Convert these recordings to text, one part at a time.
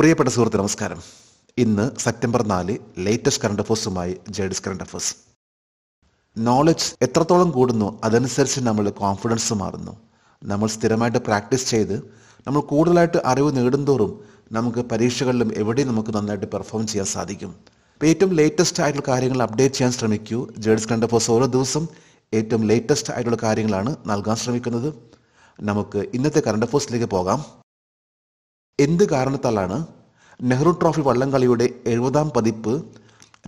പ്രിയപ്പെട്ട സുഹൃത്ത് നമസ്കാരം ഇന്ന് സെപ്റ്റംബർ നാല് ലേറ്റസ്റ്റ് കറണ്ട് അഫേഴ്സുമായി ജേഡിസ് കറണ്ട് അഫേഴ്സ് നോളജ് എത്രത്തോളം കൂടുന്നു അതനുസരിച്ച് നമ്മൾ കോൺഫിഡൻസ് മാറുന്നു നമ്മൾ സ്ഥിരമായിട്ട് പ്രാക്ടീസ് ചെയ്ത് നമ്മൾ കൂടുതലായിട്ട് അറിവ് നേടുന്തോറും നമുക്ക് പരീക്ഷകളിലും എവിടെയും നമുക്ക് നന്നായിട്ട് പെർഫോം ചെയ്യാൻ സാധിക്കും അപ്പോൾ ഏറ്റവും ലേറ്റസ്റ്റ് ആയിട്ടുള്ള കാര്യങ്ങൾ അപ്ഡേറ്റ് ചെയ്യാൻ ശ്രമിക്കൂ ജേഡ്സ് കണ്ട ഫോസ് ഓരോ ദിവസം ഏറ്റവും ലേറ്റസ്റ്റ് ആയിട്ടുള്ള കാര്യങ്ങളാണ് നൽകാൻ ശ്രമിക്കുന്നത് നമുക്ക് ഇന്നത്തെ കറണ്ട് അഫേഴ്സിലേക്ക് പോകാം എന്ത് കാരണത്താലാണ് നെഹ്റു ട്രോഫി വള്ളംകളിയുടെ എഴുപതാം പതിപ്പ്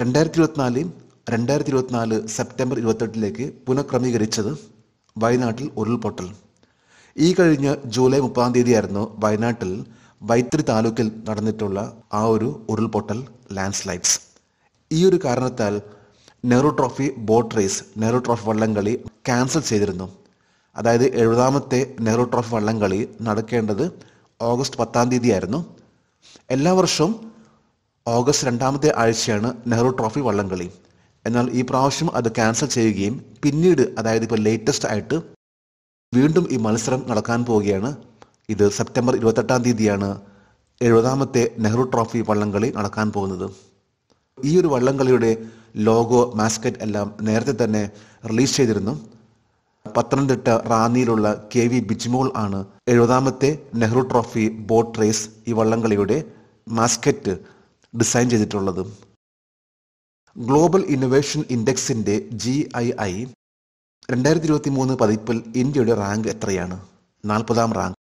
രണ്ടായിരത്തി ഇരുപത്തിനാല് രണ്ടായിരത്തി ഇരുപത്തിനാല് സെപ്റ്റംബർ ഇരുപത്തെട്ടിലേക്ക് പുനഃക്രമീകരിച്ചത് വയനാട്ടിൽ ഉരുൾപൊട്ടൽ ഈ കഴിഞ്ഞ ജൂലൈ മുപ്പതാം തീയതിയായിരുന്നു വയനാട്ടിൽ വൈത്തിരി താലൂക്കിൽ നടന്നിട്ടുള്ള ആ ഒരു ഉരുൾപൊട്ടൽ ലാൻഡ്സ്ലൈഡ്സ് ഈ ഒരു കാരണത്താൽ Nehru trophy boat race Nehru trophy വള്ളംകളി ക്യാൻസൽ ചെയ്തിരുന്നു അതായത് എഴുപതാമത്തെ നെഹ്റു ട്രോഫി വള്ളംകളി നടക്കേണ്ടത് ഓഗസ്റ്റ് പത്താം ആയിരുന്നു എല്ലാ വർഷവും ഓഗസ്റ്റ് രണ്ടാമത്തെ ആഴ്ചയാണ് നെഹ്റു ട്രോഫി വള്ളംകളി എന്നാൽ ഈ പ്രാവശ്യം അത് ക്യാൻസൽ ചെയ്യുകയും പിന്നീട് അതായത് ഇപ്പോൾ ലേറ്റസ്റ്റ് ആയിട്ട് വീണ്ടും ഈ മത്സരം നടക്കാൻ പോവുകയാണ് ഇത് സെപ്റ്റംബർ ഇരുപത്തെട്ടാം തീയതിയാണ് എഴുപതാമത്തെ നെഹ്റു ട്രോഫി വള്ളംകളി നടക്കാൻ പോകുന്നത് ഈ ഒരു വള്ളംകളിയുടെ ലോഗോ മാസ്കറ്റ് എല്ലാം നേരത്തെ തന്നെ റിലീസ് ചെയ്തിരുന്നു പത്തനംതിട്ട റാന്നിയിലുള്ള കെ വി ബിജ്മോൾ ആണ് എഴുപതാമത്തെ നെഹ്റു ട്രോഫി ബോട്ട് റേസ് ഈ വള്ളംകളിയുടെ മാസ്കറ്റ് ഡിസൈൻ ചെയ്തിട്ടുള്ളത് ഗ്ലോബൽ ഇന്നൊവേഷൻ ഇൻഡെക്സിന്റെ ജി ഐ ഐ രണ്ടായിരത്തി ഇരുപത്തി മൂന്ന് പതിപ്പിൽ ഇന്ത്യയുടെ റാങ്ക് എത്രയാണ് നാൽപ്പതാം rank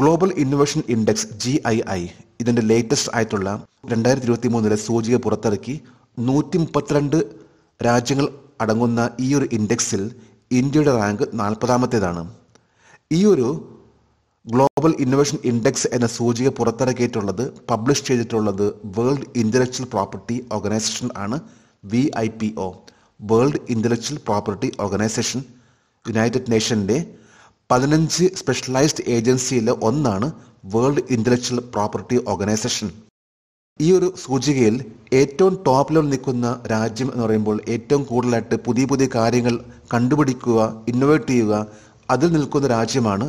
global innovation index G I I ഇതിന്റെ ലേറ്റസ്റ്റ് ആയിട്ടുള്ള രണ്ടായിരത്തി ഇരുപത്തി മൂന്നിലെ സൂചിക പുറത്തിറക്കി നൂറ്റി മുപ്പത്തിരണ്ട് രാജ്യങ്ങൾ അടങ്ങുന്ന ഈ ഒരു ഇൻഡെക്സിൽ ഇന്ത്യയുടെ റാങ്ക് നാൽപ്പതാമത്തേതാണ് ഈ ഒരു ഗ്ലോബൽ ഇന്നൊവേഷൻ ഇൻഡെക്സ് എന്ന സൂചിക പുറത്തിറക്കിയിട്ടുള്ളത് പബ്ലിഷ് ചെയ്തിട്ടുള്ളത് വേൾഡ് ഇൻ്റലക്ച്വൽ പ്രോപ്പർട്ടി ഓർഗനൈസേഷൻ ആണ് V I P O world intellectual property organization united നേഷൻ്റെ പതിനഞ്ച് സ്പെഷ്യലൈസ്ഡ് ഏജൻസിയിലെ ഒന്നാണ് വേൾഡ് ഇൻ്റലക്ച്വൽ പ്രോപ്പർട്ടി ഓർഗനൈസേഷൻ ഈ ഒരു സൂചികയിൽ ഏറ്റവും ടോപ്പിലോട്ട് നിൽക്കുന്ന രാജ്യം എന്ന് പറയുമ്പോൾ ഏറ്റവും കൂടുതലായിട്ട് പുതിയ പുതിയ കാര്യങ്ങൾ കണ്ടുപിടിക്കുക ഇന്നോവേറ്റ് ചെയ്യുക അതിൽ നിൽക്കുന്ന രാജ്യമാണ്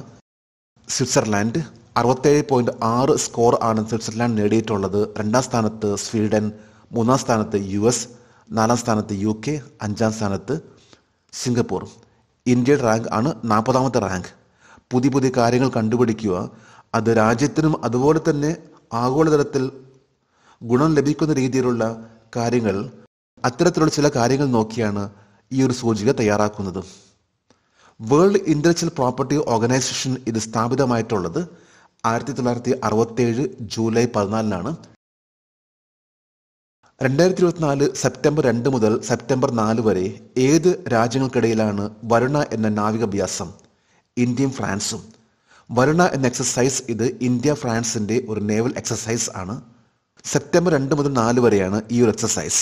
സ്വിറ്റ്സർലാൻഡ് അറുപത്തേഴ് പോയിന്റ് ആറ് സ്കോർ ആണ് സ്വിറ്റ്സർലാൻഡ് നേടിയിട്ടുള്ളത് രണ്ടാം സ്ഥാനത്ത് സ്വീഡൻ മൂന്നാം സ്ഥാനത്ത് യു എസ് നാലാം സ്ഥാനത്ത് യു കെ അഞ്ചാം സ്ഥാനത്ത് സിംഗപ്പൂർ ഇന്ത്യയുടെ റാങ്ക് ആണ് നാൽപ്പതാമത്തെ റാങ്ക് പുതിയ പുതിയ കാര്യങ്ങൾ കണ്ടുപിടിക്കുക അത് രാജ്യത്തിനും അതുപോലെ തന്നെ ആഗോളതലത്തിൽ ഗുണം ലഭിക്കുന്ന രീതിയിലുള്ള കാര്യങ്ങൾ അത്തരത്തിലുള്ള ചില കാര്യങ്ങൾ നോക്കിയാണ് ഈ ഒരു സൂചിക തയ്യാറാക്കുന്നത് വേൾഡ് ഇന്റലക്ച്വൽ പ്രോപ്പർട്ടി ഓർഗനൈസേഷൻ ഇത് സ്ഥാപിതമായിട്ടുള്ളത് ആയിരത്തി തൊള്ളായിരത്തി അറുപത്തേഴ് ജൂലൈ പതിനാലിനാണ് രണ്ടായിരത്തി ഇരുപത്തിനാല് സെപ്റ്റംബർ രണ്ട് മുതൽ സെപ്റ്റംബർ നാല് വരെ ഏത് രാജ്യങ്ങൾക്കിടയിലാണ് വരുണ എന്ന നാവികാഭ്യാസം ഇന്ത്യയും ഫ്രാൻസും വരുണ എന്ന എക്സസൈസ് ഇത് ഇന്ത്യ ഫ്രാൻസിന്റെ ഒരു നേവൽ എക്സസൈസ് ആണ് സെപ്റ്റംബർ രണ്ട് മുതൽ നാല് വരെയാണ് ഈ ഒരു എക്സസൈസ്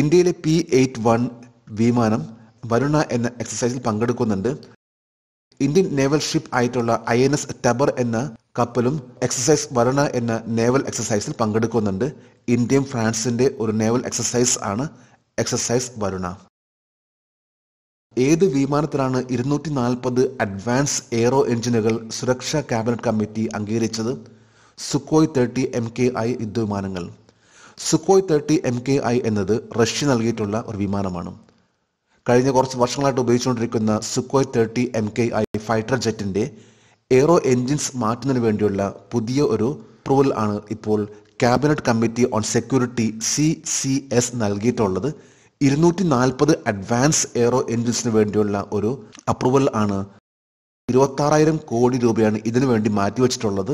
ഇന്ത്യയിലെ പി എയ്റ്റ് വൺ വിമാനം വരുണ എന്ന എക്സസൈസിൽ പങ്കെടുക്കുന്നുണ്ട് ഇന്ത്യൻ നേവൽ ഷിപ്പ് ആയിട്ടുള്ള ഐ എൻ എസ് ടബർ എന്ന കപ്പലും എക്സസൈസ് വരുണ എന്ന നേവൽ എക്സസൈസിൽ പങ്കെടുക്കുന്നുണ്ട് ഇന്ത്യയും ഫ്രാൻസിന്റെ ഒരു നേവൽ എക്സസൈസ് ആണ് എക്സസൈസ് വരുണ ഏത് വിമാനത്തിലാണ് ഇരുന്നൂറ്റി നാൽപ്പത് അഡ്വാൻസ് എയ്റോ എഞ്ചിനുകൾ സുരക്ഷാ ക്യാബിനറ്റ് കമ്മിറ്റി അംഗീകരിച്ചത് Sukhoi thirty M K I യുദ്ധവിമാനങ്ങൾ Sukhoi thirty M K I എന്നത് റഷ്യ നൽകിയിട്ടുള്ള ഒരു വിമാനമാണ് കഴിഞ്ഞ കുറച്ച് വർഷങ്ങളായിട്ട് ഉപയോഗിച്ചുകൊണ്ടിരിക്കുന്ന Sukhoi thirty M K I fighter ജെറ്റിൻ്റെ എയ്റോ എൻജിൻസ് മാറ്റുന്നതിന് വേണ്ടിയുള്ള പുതിയ ഒരു അപ്രൂവൽ ആണ് ഇപ്പോൾ cabinet committee on security C C S നൽകിയിട്ടുള്ളത് ഇരുന്നൂറ്റി നാൽപ്പത് അഡ്വാൻസ് എയ്റോ എൻജിൻസിന് വേണ്ടിയുള്ള ഒരു അപ്രൂവൽ ആണ് ഇരുപത്താറായിരം കോടി രൂപയാണ് ഇതിനുവേണ്ടി മാറ്റിവെച്ചിട്ടുള്ളത്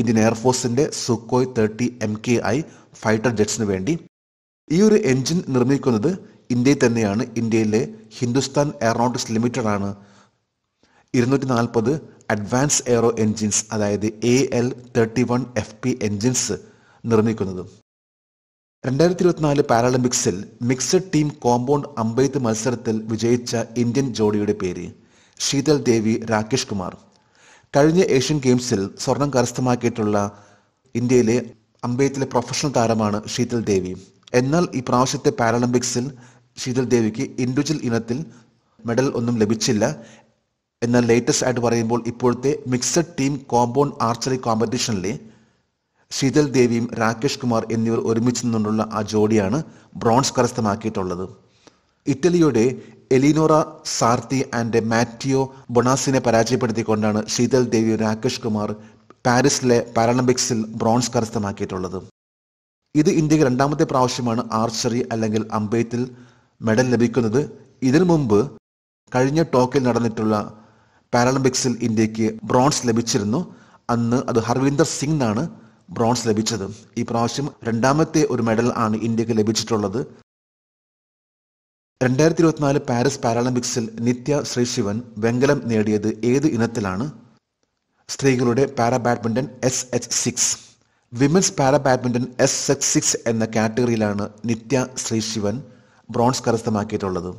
ഇന്ത്യൻ എയർഫോഴ്സിന്റെ Sukhoi thirty M K I fighter ജെറ്റ്സിന് വേണ്ടി ഈ ഒരു എഞ്ചിൻ നിർമ്മിക്കുന്നത് ഇന്ത്യയിൽ തന്നെയാണ് ഇന്ത്യയിലെ ഹിന്ദുസ്ഥാൻ എയറോണോട്ടിക്സ് ലിമിറ്റഡ് ആണ് ഇരുന്നൂറ്റി നാൽപ്പത് അഡ്വാൻസ് എയറോ എൻജിൻസ് അതായത് A L thirty one F P engines നിർമ്മിക്കുന്നത് രണ്ടായിരത്തി ഇരുപത്തിനാല് പാരാളിമ്പിക്സിൽ മിക്സഡ് ടീം കോമ്പൗണ്ട് അമ്പെയ്ത്ത് മത്സരത്തിൽ വിജയിച്ച ഇന്ത്യൻ ജോഡിയുടെ പേര് ശീതൽ ദേവി രാകേഷ് കുമാർ കഴിഞ്ഞ ഏഷ്യൻ ഗെയിംസിൽ സ്വർണം കരസ്ഥമാക്കിയിട്ടുള്ള ഇന്ത്യയിലെ അമ്പയത്തിലെ പ്രൊഫഷണൽ താരമാണ് ശീതൽ ദേവി എന്നാൽ ഈ പ്രാവശ്യത്തെ പാരാലിമ്പിക്സിൽ ശീതൽ ദേവിക്ക് ഇൻഡിവിജ്വൽ ഇനത്തിൽ മെഡൽ ഒന്നും ലഭിച്ചില്ല എന്നാൽ ലേറ്റസ്റ്റ് ആയിട്ട് പറയുമ്പോൾ ഇപ്പോഴത്തെ മിക്സഡ് ടീം കോമ്പൗണ്ട് ആർച്ചറി കോമ്പറ്റീഷനിലെ ശീതൽ ദേവിയും രാകേഷ് കുമാർ എന്നിവർ ഒരുമിച്ച് നിന്നുള്ള ആ ജോഡിയാണ് ബ്രോൺസ് കരസ്ഥമാക്കിയിട്ടുള്ളത് ഇറ്റലിയുടെ എലിനോറ സാർത്തി ആൻഡ് മാറ്റിയോ ബൊണാസിനെ പരാജയപ്പെടുത്തിക്കൊണ്ടാണ് ശീതൽ ദേവി രാകേഷ് കുമാർ പാരീസിലെ പാരാളിമ്പിക്സിൽ ബ്രോൺസ് കരസ്ഥമാക്കിയിട്ടുള്ളത് ഇത് ഇന്ത്യക്ക് രണ്ടാമത്തെ പ്രാവശ്യമാണ് ആർച്ചറി അല്ലെങ്കിൽ അമ്പെയ്ത്തിൽ മെഡൽ ലഭിക്കുന്നത് ഇതിനു മുമ്പ് കഴിഞ്ഞ ടോക്കിൽ നടന്നിട്ടുള്ള പാരാളിമ്പിക്സിൽ ഇന്ത്യക്ക് ബ്രോൺസ് ലഭിച്ചിരുന്നു അന്ന് അത് ഹർവീന്ദർ എന്നാണ് ബ്രോൺസ് ലഭിച്ചത് ഈ പ്രാവശ്യം രണ്ടാമത്തെ ഒരു മെഡൽ ആണ് ഇന്ത്യക്ക് ലഭിച്ചിട്ടുള്ളത് രണ്ടായിരത്തി ഇരുപത്തിനാല് പാരീസ് പാരാളിമ്പിക്സിൽ നിത്യ ശ്രീശിവൻ വെങ്കലം നേടിയത് ഏത് ഇനത്തിലാണ് സ്ത്രീകളുടെ para badminton S H six women's para badminton S H six എന്ന കാറ്റഗറിയിലാണ് നിത്യ ശ്രീശിവൻ ബ്രോൺസ് കരസ്ഥമാക്കിയിട്ടുള്ളത്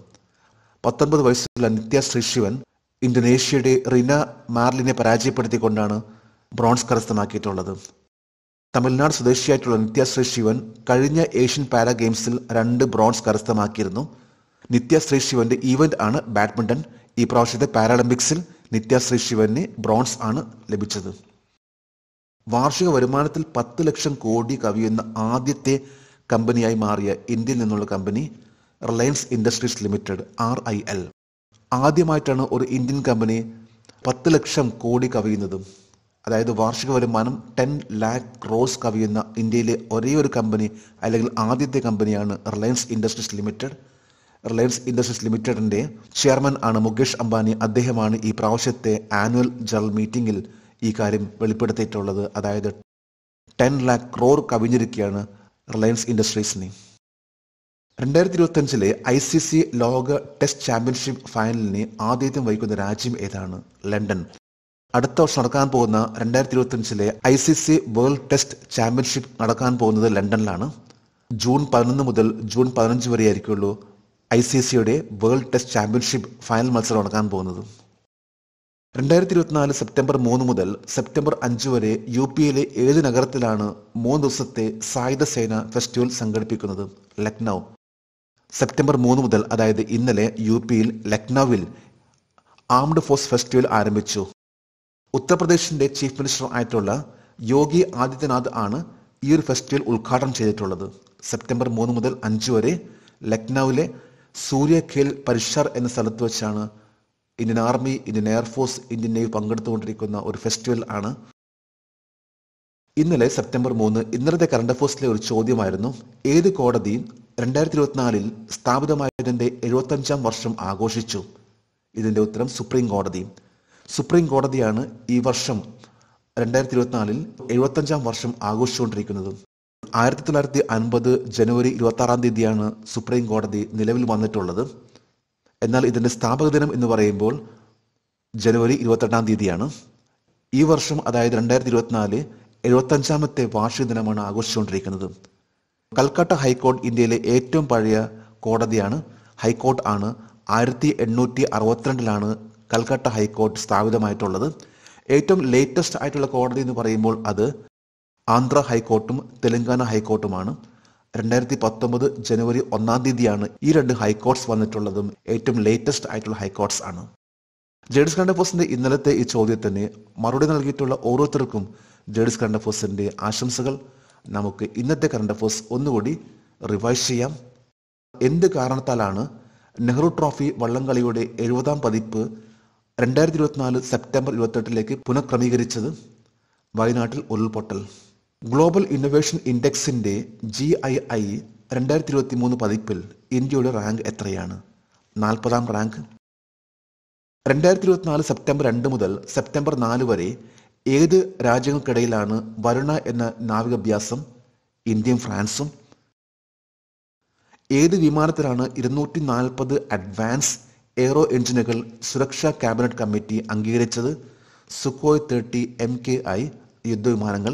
പത്തൊൻപത് വയസ്സുള്ള നിത്യ ശ്രീശിവൻ ഇന്തോനേഷ്യയുടെ റിന മാർലിനെ പരാജയപ്പെടുത്തിക്കൊണ്ടാണ് ബ്രോൺസ് കരസ്ഥമാക്കിയിട്ടുള്ളത് തമിഴ്നാട് സ്വദേശിയായിട്ടുള്ള നിത്യ ശ്രീശിവൻ കഴിഞ്ഞ ഏഷ്യൻ പാരാ ഗെയിംസിൽ രണ്ട് ബ്രോൺസ് കരസ്ഥമാക്കിയിരുന്നു നിത്യ ശ്രീ ശിവന്റെ ഈവന്റ് ആണ് ബാഡ്മിന്റൺ ഈ പ്രാവശ്യത്തെ പാരാളിമ്പിക്സിൽ നിത്യ ശ്രീ ശിവന് ബ്രോൺസ് ആണ് ലഭിച്ചത് വാർഷിക വരുമാനത്തിൽ പത്ത് ലക്ഷം കോടി കവിയുന്ന ആദ്യത്തെ കമ്പനിയായി മാറിയ ഇന്ത്യയിൽ നിന്നുള്ള കമ്പനി Reliance Industries Limited R I L ആദ്യമായിട്ടാണ് ഒരു ഇന്ത്യൻ കമ്പനി പത്ത് ലക്ഷം കോടി കവിയുന്നത് അതായത് വാർഷിക വരുമാനം ടെൻ ലാക്ക് ക്രോസ് കവിയുന്ന ഇന്ത്യയിലെ ഒരേ ഒരു കമ്പനി അല്ലെങ്കിൽ ആദ്യത്തെ കമ്പനിയാണ് Reliance Industries Limited Reliance Industries ലിമിറ്റഡിന്റെ ചെയർമാൻ ആണ് മുകേഷ് അംബാനി അദ്ദേഹമാണ് ഈ പ്രാവശ്യത്തെ ആനുവൽ ജനറൽ മീറ്റിംഗിൽ ഈ കാര്യം വെളിപ്പെടുത്തിയിട്ടുള്ളത് അതായത് ടെൻ ലാക്ക് ക്രോർ കവിഞ്ഞിരിക്കുകയാണ് റിലയൻസ് ഇൻഡസ്ട്രീസിനെ രണ്ടായിരത്തി ഇരുപത്തഞ്ചിലെ ഐ സി സി ലോക ടെസ്റ്റ് ചാമ്പ്യൻഷിപ്പ് ഫൈനലിന് ആദ്യത്തെ വഹിക്കുന്ന രാജ്യം ഏതാണ് ലണ്ടൻ അടുത്ത വർഷം നടക്കാൻ പോകുന്ന രണ്ടായിരത്തി ഇരുപത്തഞ്ചിലെ I C C world test championship നടക്കാൻ പോകുന്നത് ലണ്ടനിലാണ് ജൂൺ പതിനൊന്ന് മുതൽ ജൂൺ പതിനഞ്ച് വരെയായിരിക്കുള്ളൂ ഐ സി സിയുടെ വേൾഡ് ടെസ്റ്റ് ചാമ്പ്യൻഷിപ്പ് ഫൈനൽ മത്സരം നടക്കാൻ പോകുന്നത് രണ്ടായിരത്തി ഇരുപത്തിനാല് സെപ്റ്റംബർ മൂന്ന് മുതൽ സെപ്റ്റംബർ അഞ്ച് വരെ യു പിയിലെ ഏഴ് നഗരത്തിലാണ് മൂന്ന് ദിവസത്തെ സായുധ സേന ഫെസ്റ്റിവൽ സംഘടിപ്പിക്കുന്നത് ലക്നൗ സെപ്റ്റംബർ മൂന്ന് മുതൽ അതായത് ഇന്നലെ യു പിയിൽ ലക്നൌവിൽ ആംഡ് ഫോഴ്സ് ഫെസ്റ്റിവൽ ആരംഭിച്ചു ഉത്തർപ്രദേശിന്റെ ചീഫ് മിനിസ്റ്റർ ആയിട്ടുള്ള യോഗി ആദിത്യനാഥ് ആണ് ഈ ഒരു ഫെസ്റ്റിവൽ ഉദ്ഘാടനം ചെയ്തിട്ടുള്ളത് സെപ്റ്റംബർ മൂന്ന് മുതൽ അഞ്ച് വരെ ലക്നൌവിലെ സൂര്യഖേൽ പരിഷർ എന്ന സ്ഥലത്ത് വെച്ചാണ് Indian army Indian air force Indian navy പങ്കെടുത്തുകൊണ്ടിരിക്കുന്ന ഒരു ഫെസ്റ്റിവൽ ആണ് ഇന്നലെ സെപ്റ്റംബർ മൂന്ന് ഇന്നലത്തെ കറണ്ട് അഫയേഴ്സിലെ ഒരു ചോദ്യമായിരുന്നു ഏത് കോടതി രണ്ടായിരത്തി ഇരുപത്തിനാലിൽ സ്ഥാപിതമായതിൻ്റെ എഴുപത്തഞ്ചാം വർഷം ആഘോഷിച്ചു ഇതിൻ്റെ ഉത്തരം സുപ്രീം കോടതി സുപ്രീം കോടതിയാണ് ഈ വർഷം രണ്ടായിരത്തി ഇരുപത്തിനാലിൽ എഴുപത്തഞ്ചാം വർഷം ആഘോഷിച്ചുകൊണ്ടിരിക്കുന്നത് ആയിരത്തി തൊള്ളായിരത്തി അൻപത് ജനുവരി ഇരുപത്തി ആറാം തീയതിയാണ് സുപ്രീം കോടതി നിലവിൽ വന്നിട്ടുള്ളത് എന്നാൽ ഇതിൻ്റെ സ്ഥാപക ദിനം എന്ന് പറയുമ്പോൾ ജനുവരി ഇരുപത്തെട്ടാം തീയതിയാണ് ഈ വർഷം അതായത് രണ്ടായിരത്തി ഇരുപത്തിനാല് എഴുപത്തഞ്ചാമത്തെ വാർഷിക ദിനമാണ് ആഘോഷിച്ചുകൊണ്ടിരിക്കുന്നത് കൽക്കട്ട ഹൈക്കോടതി ഇന്ത്യയിലെ ഏറ്റവും പഴയ കോടതിയാണ് ഹൈക്കോർട്ട് ആണ് ആയിരത്തി എണ്ണൂറ്റി അറുപത്തിരണ്ടിലാണ് കൽക്കട്ട ഹൈക്കോർട്ട് സ്ഥാപിതമായിട്ടുള്ളത് ഏറ്റവും ലേറ്റസ്റ്റ് ആയിട്ടുള്ള കോടതി എന്ന് പറയുമ്പോൾ അത് ആന്ധ്ര ഹൈക്കോർട്ടും തെലങ്കാന ഹൈക്കോർട്ടുമാണ് രണ്ടായിരത്തി പത്തൊമ്പത് ജനുവരി ഒന്നാം തീയതിയാണ് ഈ രണ്ട് ഹൈക്കോർട്സ് വന്നിട്ടുള്ളതും ഏറ്റവും ലേറ്റസ്റ്റ് ആയിട്ടുള്ള ഹൈക്കോർട്സ് ആണ് ജേഡിസ് കണ്ടഫോസിന്റെ ഇന്നലത്തെ ഈ ചോദ്യത്തിന് മറുപടി നൽകിയിട്ടുള്ള ഓരോരുത്തർക്കും ജേഡിസ് കണ്ടഫോസിന്റെ ആശംസകൾ നമുക്ക് ഇന്നത്തെ കണ്ടഫോസ് ഒന്നുകൂടി റിവൈസ് ചെയ്യാം എന്ത് കാരണത്താലാണ് നെഹ്റു ട്രോഫി വള്ളംകളിയുടെ എഴുപതാം പതിപ്പ് രണ്ടായിരത്തി ഇരുപത്തിനാല് സെപ്റ്റംബർ ഇരുപത്തെട്ടിലേക്ക് പുനഃക്രമീകരിച്ചത് വയനാട്ടിൽ ഉരുൾപൊട്ടൽ ഗ്ലോബൽ ഇന്നൊവേഷൻ ഇൻഡെക്സിൻ്റെ ജി ഐ ഐ രണ്ടായിരത്തി ഇരുപത്തി മൂന്ന് പതിപ്പിൽ ഇന്ത്യയുടെ റാങ്ക് എത്രയാണ് നാൽപ്പതാം റാങ്ക് രണ്ടായിരത്തി ഇരുപത്തിനാല് സെപ്റ്റംബർ രണ്ട് മുതൽ സെപ്റ്റംബർ നാല് വരെ ഏത് രാജ്യങ്ങൾക്കിടയിലാണ് വരുണ എന്ന നാവികാഭ്യാസം ഇന്ത്യയും ഫ്രാൻസും ഏത് വിമാനത്തിലാണ് ഇരുന്നൂറ്റി നാൽപ്പത് അഡ്വാൻസ് എയ്റോ എഞ്ചിനുകൾ സുരക്ഷാ ക്യാബിനറ്റ് കമ്മിറ്റി അംഗീകരിച്ചത് Sukhoi thirty M K I യുദ്ധവിമാനങ്ങൾ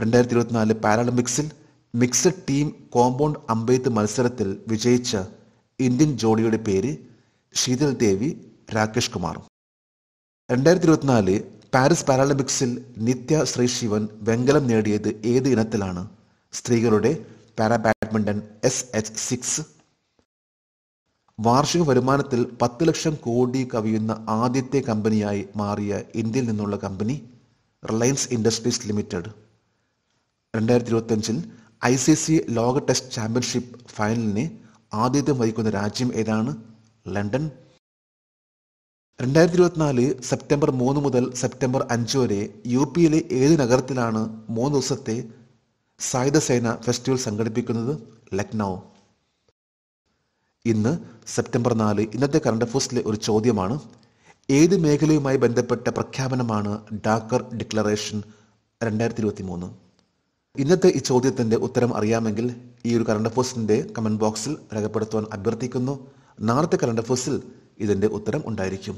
രണ്ടായിരത്തി ഇരുപത്തിനാല് പാരാളിമ്പിക്സിൽ മിക്സഡ് ടീം കോമ്പൗണ്ട് അമ്പെയ്ത്ത് മത്സരത്തിൽ വിജയിച്ച ഇന്ത്യൻ ജോഡിയുടെ പേര് ശീതൽ ദേവി രാകേഷ് കുമാർ രണ്ടായിരത്തി ഇരുപത്തിനാല് പാരീസ് പാരാളിമ്പിക്സിൽ നിത്യ ശ്രീശിവൻ വെങ്കലം നേടിയത് ഏത് ഇനത്തിലാണ് സ്ത്രീകളുടെ para badminton S H six വാർഷിക വരുമാനത്തിൽ പത്ത് ലക്ഷം കോടി കവിയുന്ന ആദ്യത്തെ കമ്പനിയായി മാറിയ ഇന്ത്യയിൽ നിന്നുള്ള കമ്പനി റിലയൻസ് ഇൻഡസ്ട്രീസ് ലിമിറ്റഡ് രണ്ടായിരത്തി ഇരുപത്തഞ്ചിൽ ഐ സി സി ലോക ടെസ്റ്റ് ചാമ്പ്യൻഷിപ്പ് ഫൈനലിനെ ആദ്യത്തെ വഹിക്കുന്ന രാജ്യം ഏതാണ് ലണ്ടൻ രണ്ടായിരത്തി ഇരുപത്തിനാല് സെപ്റ്റംബർ മൂന്ന് മുതൽ സെപ്റ്റംബർ അഞ്ച് വരെ യു പിയിലെ ഏത് നഗരത്തിലാണ് മൂന്ന് ദിവസത്തെ സായുധ സേന ഫെസ്റ്റിവൽ സംഘടിപ്പിക്കുന്നത് ലക്നൗ ഇന്ന് സെപ്റ്റംബർ നാല് ഇന്നത്തെ കറണ്ട് അഫേഴ്സിലെ ഒരു ചോദ്യമാണ് ഏത് മേഖലയുമായി ബന്ധപ്പെട്ട പ്രഖ്യാപനമാണ് ഡാക്കർ ഡിക്ലറേഷൻ രണ്ടായിരത്തി ഇരുപത്തി മൂന്ന് ഇന്നത്തെ ഈ ചോദ്യത്തിന്റെ ഉത്തരം അറിയാമെങ്കിൽ ഈ ഒരു കറണ്ട് അഫേഴ്സിന്റെ കമന്റ് ബോക്സിൽ രേഖപ്പെടുത്തുവാൻ അഭ്യർത്ഥിക്കുന്നു നാളത്തെ കറണ്ട് അഫേഴ്സിൽ ഇതിന്റെ ഉത്തരം ഉണ്ടായിരിക്കും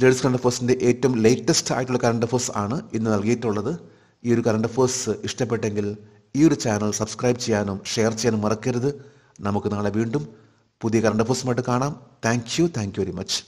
ജേഴ്സ് കറണ്ട് അഫേഴ്സിന്റെ ഏറ്റവും ലേറ്റസ്റ്റ് ആയിട്ടുള്ള കറണ്ട് അഫേഴ്സ് ആണ് ഇന്ന് നൽകിയിട്ടുള്ളത് ഈ ഒരു കറണ്ട് അഫേഴ്സ് ഇഷ്ടപ്പെട്ടെങ്കിൽ ഈ ഒരു ചാനൽ സബ്സ്ക്രൈബ് ചെയ്യാനും ഷെയർ ചെയ്യാനും മറക്കരുത് നമുക്ക് നാളെ വീണ്ടും പുതിയ കറണ്ട് അഫേഴ്സുമായിട്ട് കാണാം thank you thank you very much